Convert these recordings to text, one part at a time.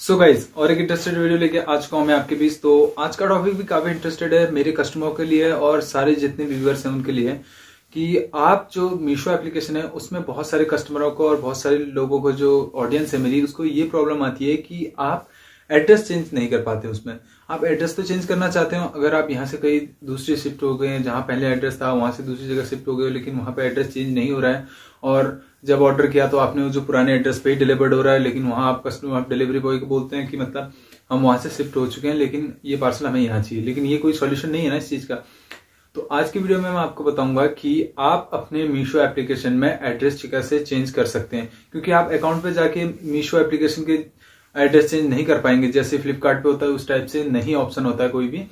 सो so guys और एक interested video लेके आज का मैं आपके बीच तो आज का टॉपिक भी काफी इंटरेस्टेड है मेरे कस्टमर के लिए और सारे जितने व्यूअर्स हैं उनके लिए कि आप जो मीशो एप्लीकेशन है उसमें बहुत सारे कस्टमरों को और बहुत सारे लोगों को जो ऑडियंस है मेरी उसको ये प्रॉब्लम आती है कि आप एड्रेस चेंज नहीं कर पाते उसमें आप एड्रेस तो चेंज करना चाहते हो अगर आप यहाँ से कहीं दूसरी शिफ्ट हो गए जहाँ पहले एड्रेस था वहां से दूसरी जगह शिफ्ट हो गए लेकिन वहां पर एड्रेस चेंज नहीं हो रहा है और जब ऑर्डर किया तो आपने जो पुराने एड्रेस पे ही डिलीवर्ड हो रहा है लेकिन वहां आप कस्टमर आप डिलीवरी बॉय को बोलते हैं कि मतलब हम वहां से शिफ्ट हो चुके हैं लेकिन ये पार्सल हमें यहाँ चाहिए लेकिन ये कोई सोल्यूशन नहीं है ना इस चीज़ का तो आज की वीडियो में मैं आपको बताऊंगा कि आप अपने मीशो एप्लीकेशन में एड्रेस कैसे चेंज कर सकते हैं क्योंकि आप अकाउंट पे जाके मीशो एप्लीकेशन के एड्रेस चेंज नहीं कर पाएंगे जैसे फ्लिपकार्ट पे होता है उस टाइप से नहीं ऑप्शन होता है कोई भी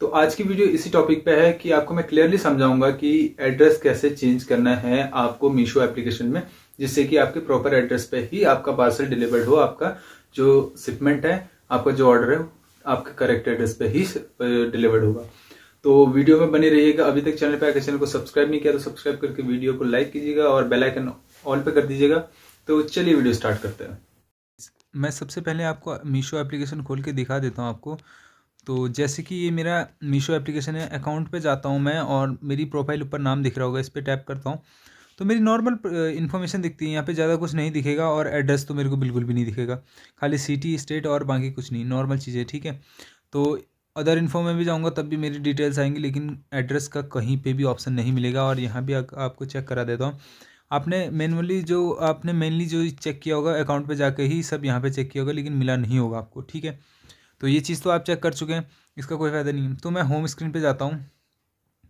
तो आज की वीडियो इसी टॉपिक पे है कि आपको मैं क्लियरली समझाऊंगा कि एड्रेस कैसे चेंज करना है आपको मीशो एप्लीकेशन में जिससे कि आपके प्रॉपर एड्रेस पे ही आपका पार्सल डिलीवर्ड हो आपका जो शिपमेंट है आपका जो ऑर्डर है आपके करेक्ट एड्रेस पे ही डिलीवर्ड होगा तो वीडियो में बने रहिएगा अभी तक चैनल पर आकर चैनल को सब्सक्राइब नहीं किया तो सब्सक्राइब करके वीडियो को लाइक कीजिएगा और बेलाइकन ऑल पे कर दीजिएगा तो चलिए वीडियो स्टार्ट करते हैं मैं सबसे पहले आपको मीशो एप्लीकेशन खोल के दिखा देता हूँ आपको तो जैसे कि ये मेरा मीशो एप्लीकेशन है अकाउंट पे जाता हूँ मैं और मेरी प्रोफाइल ऊपर नाम दिख रहा होगा इस पर टैप करता हूँ तो मेरी नॉर्मल इन्फॉर्मेशन दिखती है यहाँ पे ज़्यादा कुछ नहीं दिखेगा और एड्रेस तो मेरे को बिल्कुल भी नहीं दिखेगा खाली सिटी स्टेट और बाकी कुछ नहीं नॉर्मल चीज़ें ठीक है तो अदर इन्फो में भी जाऊँगा तब भी मेरी डिटेल्स आएंगी लेकिन एड्रेस का कहीं पर भी ऑप्शन नहीं मिलेगा और यहाँ भी आपको चेक करा देता हूँ आपने मैनुअली जो आपने मेनली जो चेक किया होगा अकाउंट पे जाके ही सब यहाँ पे चेक किया होगा लेकिन मिला नहीं होगा आपको ठीक है तो ये चीज़ तो आप चेक कर चुके हैं इसका कोई फ़ायदा नहीं है तो मैं होम स्क्रीन पे जाता हूँ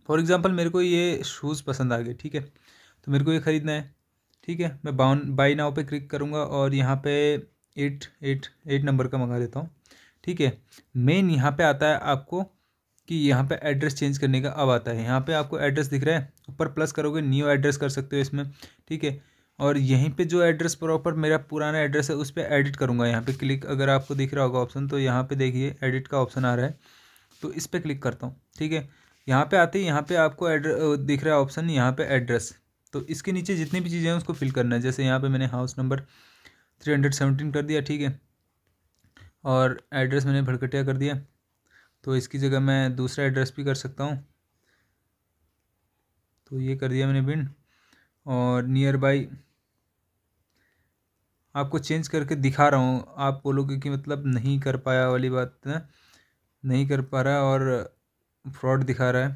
फॉर एग्ज़ाम्पल मेरे को ये शूज़ पसंद आ गए ठीक है तो मेरे को ये ख़रीदना है ठीक है मैं बाउन बाई नाव पर क्लिक करूँगा और यहाँ पर एट एट एट नंबर का मंगा लेता हूँ ठीक है मेन यहाँ पर आता है आपको कि यहाँ पर एड्रेस चेंज करने का अब आता है यहाँ पर आपको एड्रेस दिख रहा है ऊपर प्लस करोगे न्यू एड्रेस कर सकते हो इसमें ठीक है और यहीं पे जो एड्रेस प्रॉपर मेरा पुराना एड्रेस है उस पर एडिट करूँगा यहाँ पे क्लिक अगर आपको दिख रहा होगा ऑप्शन तो यहाँ पे देखिए एडिट का ऑप्शन आ रहा है तो इस पर क्लिक करता हूँ ठीक है यहाँ पे आते ही यहाँ पे आपको एड्रेस दिख रहा है ऑप्शन यहाँ पे एड्रेस तो इसके नीचे जितनी भी चीज़ें हैं उसको फिल करना है जैसे यहाँ पर मैंने house number three hundred seventeen कर दिया ठीक है और एड्रेस मैंने भड़कटिया कर दिया तो इसकी जगह मैं दूसरा एड्रेस भी कर सकता हूँ तो ये कर दिया मैंने बिन और नियर बाई आपको चेंज करके दिखा रहा हूँ आप बोलोगे कि मतलब नहीं कर पाया वाली बात ना नहीं कर पा रहा और फ्रॉड दिखा रहा है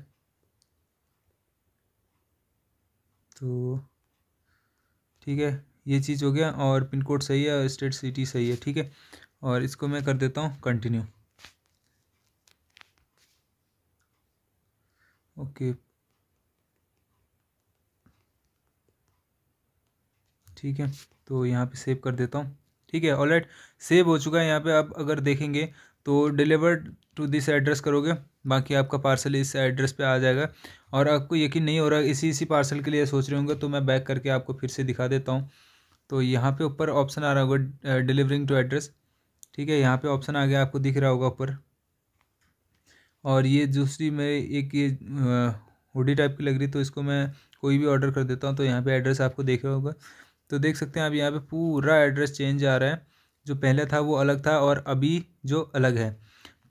तो ठीक है ये चीज़ हो गया और पिन कोड सही है और स्टेट सिटी सही है ठीक है और इसको मैं कर देता हूँ कंटिन्यू ओके ठीक है तो यहाँ पे सेव कर देता हूँ ठीक है ऑलराइट सेव हो चुका है यहाँ पे आप अगर देखेंगे तो डिलीवर्ड टू दिस एड्रेस करोगे बाकी आपका पार्सल इस एड्रेस पे आ जाएगा और आपको यकीन नहीं हो रहा इसी इसी पार्सल के लिए सोच रहे होंगे तो मैं बैक करके आपको फिर से दिखा देता हूँ तो यहाँ पे ऊपर ऑप्शन आ रहा होगा डिलीवरिंग टू एड्रेस ठीक है यहाँ पर ऑप्शन आ गया आपको दिख रहा होगा ऊपर और ये दूसरी में एक ये हुडी टाइप की लग रही तो इसको मैं कोई भी ऑर्डर कर देता हूँ तो यहाँ पे एड्रेस आपको देख रहा होगा तो देख सकते हैं आप यहाँ पे पूरा एड्रेस चेंज आ रहा है जो पहले था वो अलग था और अभी जो अलग है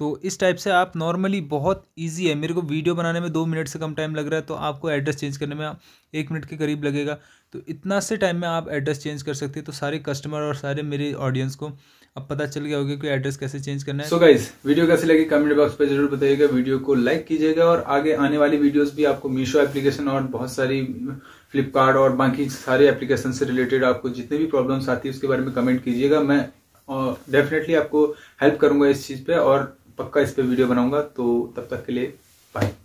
तो इस टाइप से आप नॉर्मली बहुत ईजी है मेरे को वीडियो बनाने में दो मिनट से कम टाइम लग रहा है तो आपको एड्रेस चेंज करने में एक मिनट के करीब लगेगा तो इतना से टाइम में आप एड्रेस चेंज कर सकते हैं तो सारे कस्टमर और सारे मेरे ऑडियंस को अब पता चल गया होगा कि एड्रेस कैसे चेंज करना है सो so गाइज वीडियो कैसे लगी कमेंट बॉक्स पर जरूर बताइएगा वीडियो को लाइक कीजिएगा और आगे आने वाली वीडियोस भी आपको मीशो एप्लीकेशन और बहुत सारी फ्लिपकार्ट और बाकी सारे एप्लीकेशन से रिलेटेड आपको जितने भी प्रॉब्लम्स आती है उसके बारे में कमेंट कीजिएगा मैं डेफिनेटली आपको हेल्प करूंगा इस चीज पे और पक्का इस पर वीडियो बनाऊंगा तो तब तक के लिए बाय